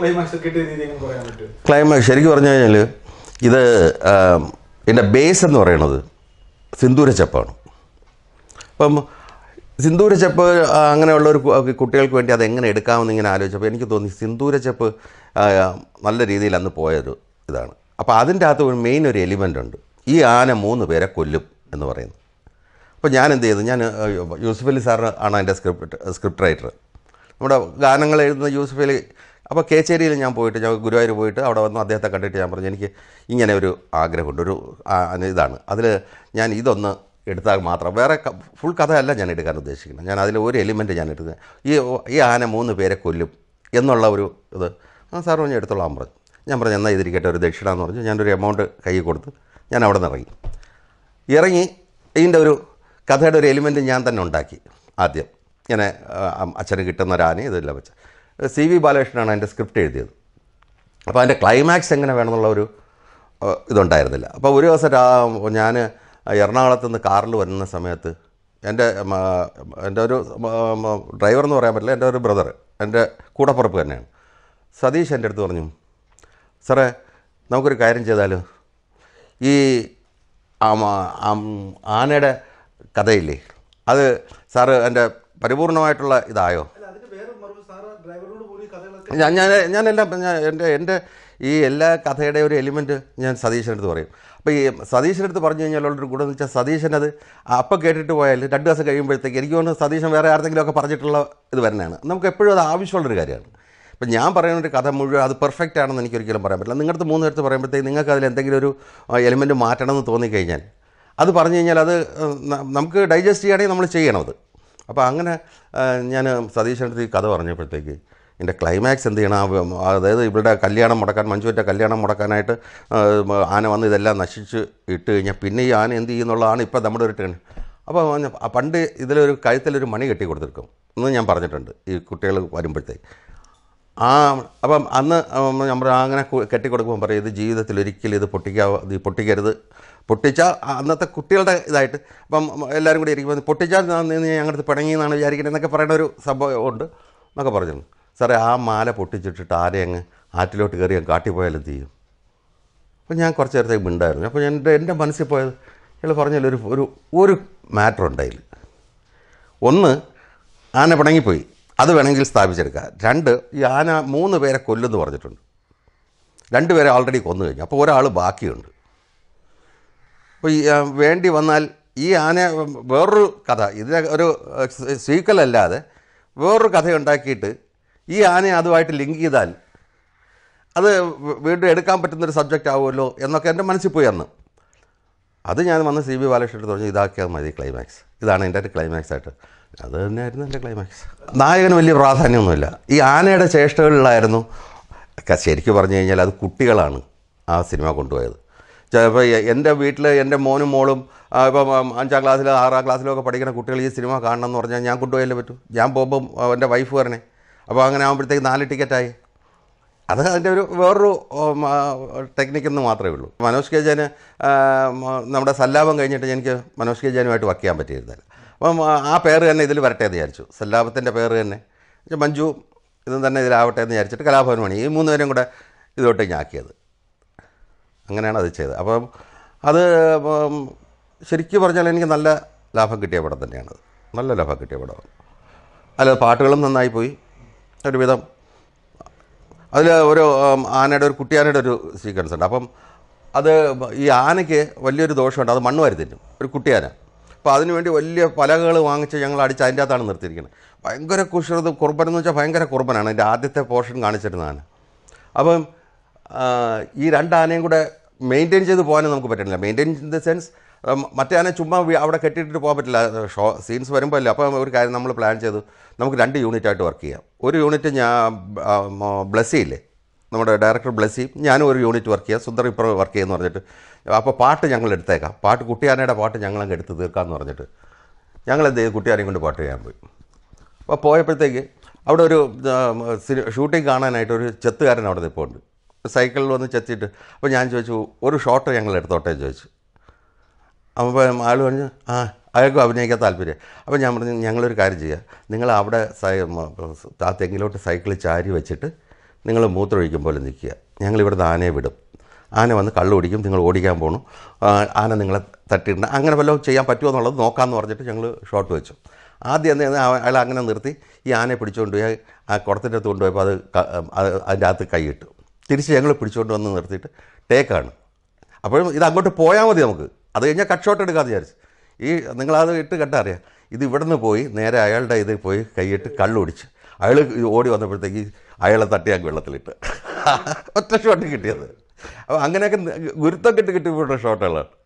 climax രീതി പറ്റും climax ശരിക്കും പറഞ്ഞു കഴിഞ്ഞാൽ ഇത് എൻ്റെ ബേസ് എന്ന് പറയുന്നത് സിന്ദൂരച്ചപ്പാണ് അപ്പം സിന്ദൂരച്ചപ്പ് അങ്ങനെയുള്ള ഒരു കുട്ടികൾക്ക് വേണ്ടി അതെങ്ങനെ എടുക്കാമെന്ന് ഇങ്ങനെ ആലോചിച്ചപ്പോൾ എനിക്ക് തോന്നി സിന്ദൂരച്ചപ്പ് നല്ല രീതിയിൽ അന്ന് പോയൊരു ഇതാണ് അപ്പോൾ അതിൻ്റെ അകത്ത് ഒരു മെയിൻ ഒരു എലിമെൻ്റ് ഉണ്ട് ഈ ആന മൂന്ന് പേരെ കൊല്ലും എന്ന് പറയുന്നു അപ്പോൾ ഞാൻ എന്ത് ചെയ്തു ഞാൻ യൂസുഫ് സാറിന് ആണ് എൻ്റെ സ്ക്രിപ്റ്റ് സ്ക്രിപ്റ്റ് റൈറ്റർ നമ്മുടെ ഗാനങ്ങൾ എഴുതുന്ന യൂസുഫ് അപ്പോൾ കേച്ചേരിയിൽ ഞാൻ പോയിട്ട് ഞാൻ ഗുരുവായൂർ പോയിട്ട് അവിടെ വന്ന് അദ്ദേഹത്തെ കണ്ടിട്ട് ഞാൻ പറഞ്ഞു എനിക്ക് ഇങ്ങനെ ഒരു ആഗ്രഹമുണ്ട് ഒരു ഇതാണ് അതിൽ ഞാൻ ഇതൊന്ന് എടുത്താൽ മാത്രം വേറെ ഫുൾ കഥയല്ല ഞാൻ എടുക്കാൻ ഉദ്ദേശിക്കുന്നത് ഞാൻ അതിൽ ഒരു എലിമെൻറ്റ് ഞാൻ എടുത്തത് ഈ ഈ ആന മൂന്ന് പേരെ കൊല്ലും എന്നുള്ള ഒരു ഇത് ആ സാർ പറഞ്ഞു എടുത്തോളാം പറഞ്ഞു ഞാൻ പറഞ്ഞു എന്നാൽ ഇതിരിക്കട്ടെ ഒരു ദക്ഷിണ എന്ന് പറഞ്ഞു ഞാനൊരു എമൗണ്ട് കൈ കൊടുത്ത് ഞാൻ അവിടെ നിന്ന് ഇറങ്ങി ഇറങ്ങി ഇതിൻ്റെ ഒരു കഥയുടെ ഒരു എലിമെൻറ്റ് ഞാൻ തന്നെ ഉണ്ടാക്കി ആദ്യം ഇങ്ങനെ അച്ഛന് കിട്ടുന്ന ഒരു ആന ഇതെല്ലാം വെച്ചാൽ സി വി ബാലകൃഷ്ണനാണ് അതിൻ്റെ സ്ക്രിപ്റ്റ് എഴുതിയത് അപ്പോൾ അതിൻ്റെ ക്ലൈമാക്സ് എങ്ങനെ വേണമെന്നുള്ള ഒരു ഇതുണ്ടായിരുന്നില്ല അപ്പോൾ ഒരു ദിവസം ഞാൻ എറണാകുളത്ത് നിന്ന് കാറിൽ വരുന്ന സമയത്ത് എൻ്റെ എൻ്റെ ഒരു ഡ്രൈവർ എന്ന് പറയാൻ പറ്റില്ല എൻ്റെ ഒരു ബ്രദർ എൻ്റെ കൂടപ്പുറപ്പ് തന്നെയാണ് സതീഷ് എൻ്റെ അടുത്ത് പറഞ്ഞു സാറേ നമുക്കൊരു കാര്യം ചെയ്താലോ ഈ ആനയുടെ കഥയില്ലേ അത് സാറ് എൻ്റെ പരിപൂർണമായിട്ടുള്ള ഇതായോ ഞാൻ ഞാൻ ഞാനെല്ലാം ഞാൻ എൻ്റെ എൻ്റെ ഈ എല്ലാ കഥയുടെ ഒരു എലിമെൻറ്റ് ഞാൻ സതീശനടുത്ത് പറയും അപ്പോൾ ഈ സതീശനടുത്ത് പറഞ്ഞു കഴിഞ്ഞാലുള്ളൊരു ഗുണം എന്ന് വെച്ചാൽ സതീശനത് അപ്പം കേട്ടിട്ട് പോയാൽ രണ്ട് ദിവസം കഴിയുമ്പോഴത്തേക്ക് എനിക്ക് തോന്നുന്നു സതീശൻ വേറെ ആരെങ്കിലുമൊക്കെ പറഞ്ഞിട്ടുള്ള ഇത് വരുന്നതാണ് നമുക്ക് എപ്പോഴും അത് ആവശ്യമുള്ളൊരു കാര്യമാണ് ഇപ്പം ഞാൻ പറയുന്ന ഒരു കഥ മുഴുവൻ അത് പെർഫെക്റ്റ് ആണെന്ന് എനിക്ക് ഒരിക്കലും പറയാൻ പറ്റില്ല നിങ്ങളുടെ മൂന്ന് നേരത്ത് പറയുമ്പോഴത്തേക്ക് നിങ്ങൾക്ക് അതിൽ എന്തെങ്കിലും ഒരു എലിമെൻറ്റ് മാറ്റണം എന്ന് തോന്നിക്കഴിഞ്ഞാൽ അത് പറഞ്ഞു കഴിഞ്ഞാൽ അത് നമുക്ക് ഡൈജസ്റ്റ് ചെയ്യുകയാണെങ്കിൽ നമ്മൾ ചെയ്യണം അത് അപ്പോൾ അങ്ങനെ ഞാൻ സതീശൻ്റെ ഈ കഥ പറഞ്ഞപ്പോഴത്തേക്ക് ഇതിൻ്റെ ക്ലൈമാക്സ് എന്ത് ചെയ്യണം അതായത് ഇവരുടെ കല്യാണം മുടക്കാൻ മഞ്ജുവിൻ്റെ കല്യാണം മുടക്കാനായിട്ട് ആന വന്ന് ഇതെല്ലാം നശിച്ച് ഇട്ട് കഴിഞ്ഞാൽ പിന്നെ ഈ ആന എന്ത് ചെയ്യുന്നുള്ളതാണ് ഇപ്പം നമ്മുടെ ഒരു ട്രെൻഡ് അപ്പോൾ പണ്ട് ഇതിലൊരു കഴുത്തിലൊരു മണി കെട്ടി കൊടുത്തിരിക്കും എന്ന് ഞാൻ പറഞ്ഞിട്ടുണ്ട് ഈ കുട്ടികൾ വരുമ്പോഴത്തേക്ക് ആ അപ്പം അന്ന് നമ്മൾ അങ്ങനെ കെട്ടിക്കൊടുക്കുമ്പോൾ പറയും ഇത് ജീവിതത്തിൽ ഒരിക്കലും ഇത് പൊട്ടിക്കാവും ഇത് പൊട്ടിക്കരുത് പൊട്ടിച്ചാൽ അന്നത്തെ കുട്ടികളുടെ ഇതായിട്ട് അപ്പം എല്ലാവരും കൂടി ഇരിക്കുമ്പോൾ പൊട്ടിച്ചാൽ ഞാൻ ഞങ്ങളുടെ പിണങ്ങി എന്നാണ് വിചാരിക്കുന്നത് എന്നൊക്കെ പറയുന്ന ഒരു സംഭവം ഉണ്ട് എന്നൊക്കെ പറഞ്ഞു സാറേ ആ മാല പൊട്ടിച്ചിട്ടിട്ട് ആരെ അങ്ങ് ആറ്റിലോട്ട് കയറി അങ്ങ് കാട്ടിപ്പോയാൽ ചെയ്യും അപ്പോൾ ഞാൻ കുറച്ച് നേരത്തേക്ക് മിണ്ടായിരുന്നു അപ്പോൾ എൻ്റെ എൻ്റെ മനസ്സിൽ പോയത് ഇയാൾ പറഞ്ഞാൽ ഒരു ഒരു ഒരു മാറ്റർ ഉണ്ടായില്ല ഒന്ന് ആന പിണങ്ങിപ്പോയി അത് വേണമെങ്കിൽ സ്ഥാപിച്ചെടുക്കുക രണ്ട് ഈ ആന മൂന്ന് പേരെ കൊല്ലെന്ന് പറഞ്ഞിട്ടുണ്ട് രണ്ട് പേരെ ഓൾറെഡി കൊന്നു കഴിഞ്ഞു അപ്പോൾ ഒരാൾ ബാക്കിയുണ്ട് അപ്പോൾ ഈ വേണ്ടി വന്നാൽ ഈ ആന വേറൊരു കഥ ഇതിനെ ഒരു സീക്വൽ അല്ലാതെ വേറൊരു കഥ ഉണ്ടാക്കിയിട്ട് ഈ ആനയെ അതുമായിട്ട് ലിങ്ക് ചെയ്താൽ അത് വീണ്ടും എടുക്കാൻ പറ്റുന്നൊരു സബ്ജക്റ്റ് ആവുമല്ലോ എന്നൊക്കെ എൻ്റെ മനസ്സിൽ പോയി അന്ന് അത് ഞാൻ വന്ന് സി ബി ബാലകൃഷ്ണൻ തുടങ്ങി ഇതാക്കിയാൽ മതി ക്ലൈമാക്സ് ഇതാണ് എൻ്റെ ക്ലൈമാക്സ് ആയിട്ട് അത് തന്നെയായിരുന്നു എൻ്റെ ക്ലൈമാക്സ് നായകന് വലിയ പ്രാധാന്യമൊന്നുമില്ല ഈ ആനയുടെ ചേഷ്ടകളിലായിരുന്നു ശരിക്കും പറഞ്ഞു കഴിഞ്ഞാൽ അത് കുട്ടികളാണ് ആ സിനിമ കൊണ്ടുപോയത് ചിലപ്പോൾ എൻ്റെ വീട്ടിൽ എൻ്റെ മോനും മോളും ഇപ്പം അഞ്ചാം ക്ലാസ്സിലോ ആറാം ക്ലാസ്സിലോ ഒക്കെ പഠിക്കുന്ന കുട്ടികൾ ഈ സിനിമ കാണണം എന്ന് പറഞ്ഞാൽ ഞാൻ കൊണ്ടുപോയല്ലേ പറ്റും ഞാൻ പോകുമ്പം എൻ്റെ വൈഫ് പറഞ്ഞേ അപ്പോൾ അങ്ങനെ ആകുമ്പോഴത്തേക്ക് നാല് ടിക്കറ്റായി അത് അതിൻ്റെ ഒരു വേറൊരു ടെക്നിക്കെന്ന് മാത്രമേ ഉള്ളൂ മനോജ് കെ ജാന് നമ്മുടെ സല്ലാപം കഴിഞ്ഞിട്ട് എനിക്ക് മനോജ് കെ ജാനുമായിട്ട് വർക്ക് ചെയ്യാൻ പറ്റിയിരുന്നില്ല അപ്പം ആ പേര് തന്നെ ഇതിൽ വരട്ടെ എന്ന് വിചാരിച്ചു സല്ലാപത്തിൻ്റെ പേര് തന്നെ മഞ്ജു ഇതും തന്നെ ഇതിലാവട്ടെ എന്ന് വിചാരിച്ചിട്ട് കലാഭവൻ മണി ഈ മൂന്ന് പേരും കൂടെ ഇതോട്ട് ഞാക്കിയത് അങ്ങനെയാണ് അത് ചെയ്തത് അപ്പം അത് ശരിക്കും പറഞ്ഞാൽ എനിക്ക് നല്ല ലാഭം കിട്ടിയ പടം തന്നെയാണത് നല്ല ലാഭം കിട്ടിയ പടമാണ് അല്ല പാട്ടുകളും നന്നായി പോയി ഒരുവിധം അതിൽ ഒരു ആനയുടെ ഒരു കുട്ടിയാനയുടെ ഒരു സീക്വൻസ് ഉണ്ട് അപ്പം അത് ഈ ആനയ്ക്ക് വലിയൊരു ദോഷമുണ്ട് അത് മണ്ണ് വാരി ഒരു കുട്ടിയാന അപ്പോൾ അതിനുവേണ്ടി വലിയ പലകൾ വാങ്ങിച്ച് ഞങ്ങൾ അടിച്ച് അതിൻ്റെ അകത്താണ് നിർത്തിയിരിക്കുന്നത് ഭയങ്കര കുഷൃത് കുർബൻ എന്ന് വെച്ചാൽ ഭയങ്കര കുർബനാണ് എൻ്റെ ആദ്യത്തെ പോർഷൻ കാണിച്ചിരുന്നതാണ് അപ്പം ഈ രണ്ട് ആനയും കൂടെ മെയിൻറ്റെയിൻ ചെയ്ത് പോകാനും നമുക്ക് പറ്റുന്നില്ല മെയിൻറ്റെയിൻ ഇൻ ദ സെൻസ് മറ്റേ ആനെ ചുമ്മാ അവിടെ കെട്ടിയിട്ട് പോകാൻ പറ്റില്ല ഷോ സീൻസ് വരുമ്പോൾ അല്ലേ അപ്പോൾ ഒരു കാര്യം നമ്മൾ പ്ലാൻ ചെയ്തു നമുക്ക് രണ്ട് യൂണിറ്റായിട്ട് വർക്ക് ചെയ്യാം ഒരു യൂണിറ്റ് ഞാൻ ബ്ലസ്സിയില്ലേ നമ്മുടെ ഡയറക്ടർ ബ്ലസ്സി ഞാനും ഒരു യൂണിറ്റ് വർക്ക് ചെയ്യാം സുന്ദർ ഇപ്പുറം വർക്ക് ചെയ്യുമെന്ന് പറഞ്ഞിട്ട് അപ്പോൾ പാട്ട് ഞങ്ങൾ എടുത്തേക്കാം പാട്ട് കുട്ടിയാനയുടെ പാട്ട് ഞങ്ങളങ്ങ് എടുത്ത് തീർക്കാമെന്ന് പറഞ്ഞിട്ട് ഞങ്ങൾ എന്ത് ചെയ്തു കുട്ടിയാനെയും കൊണ്ട് പാട്ട് ചെയ്യാൻ പോയി അപ്പോൾ പോയപ്പോഴത്തേക്ക് അവിടെ ഒരു ഷൂട്ടിംഗ് കാണാനായിട്ട് ഒരു ചെത്തുകാരൻ അവിടെ നിൽപ്പുണ്ട് സൈക്കിളിൽ വന്ന് ചെത്തിയിട്ട് അപ്പോൾ ഞാൻ ചോദിച്ചു ഒരു ഷോട്ട് ഞങ്ങൾ എടുത്തോട്ടെ ചോദിച്ചു അപ്പോൾ ആൾ പറഞ്ഞു ആ അയാൾക്കും അഭിനയിക്കാൻ താല്പര്യം അപ്പോൾ ഞാൻ പറഞ്ഞു ഞങ്ങളൊരു കാര്യം ചെയ്യുക നിങ്ങൾ അവിടെ ആ തെങ്ങിലോട്ട് സൈക്കിൾ ചാരി വെച്ചിട്ട് നിങ്ങൾ മൂത്രമൊഴിക്കും പോലെ നിൽക്കുക നിന്ന് ആനയെ വിടും ആന വന്ന് കള്ളു ഓടിക്കും നിങ്ങൾ ഓടിക്കാൻ പോകണം ആന നിങ്ങളെ തട്ടിയിട്ടുണ്ട് അങ്ങനെ വല്ലതും ചെയ്യാൻ പറ്റുമോ എന്നുള്ളത് നോക്കാമെന്ന് പറഞ്ഞിട്ട് ഞങ്ങൾ ഷോട്ട് വെച്ചു ആദ്യം എന്ന് അയാൾ അങ്ങനെ നിർത്തി ഈ ആനയെ പിടിച്ചുകൊണ്ട് പോയി ആ കുടത്തിൻ്റെ അടുത്ത് കൊണ്ടുപോയപ്പോൾ അത് അതിൻ്റെ അകത്ത് കൈയിട്ടു തിരിച്ച് ഞങ്ങൾ പിടിച്ചുകൊണ്ട് വന്ന് നിർത്തിയിട്ട് ടേക്കാണ് അപ്പോഴും ഇത് അങ്ങോട്ട് പോയാൽ മതി നമുക്ക് അത് കഴിഞ്ഞാൽ കട്ട് ഷോട്ട് എടുക്കാമെന്ന് വിചാരിച്ചു ഈ നിങ്ങളത് ഇട്ട് കണ്ടാൽ അറിയാം ഇത് ഇവിടെ നിന്ന് പോയി നേരെ അയാളുടെ ഇതിൽ പോയി കൈയിട്ട് കള്ളുടിച്ച് അയാൾ ഓടി വന്നപ്പോഴത്തേക്ക് അയാളെ തട്ടിയാക്കി വെള്ളത്തിലിട്ട് ഒറ്റ ഷോട്ട് കിട്ടിയത് അപ്പോൾ അങ്ങനെയൊക്കെ ഗുരുത്തം കിട്ടി കിട്ടിയപ്പോഴുള്ള ഷോട്ടുകളാണ്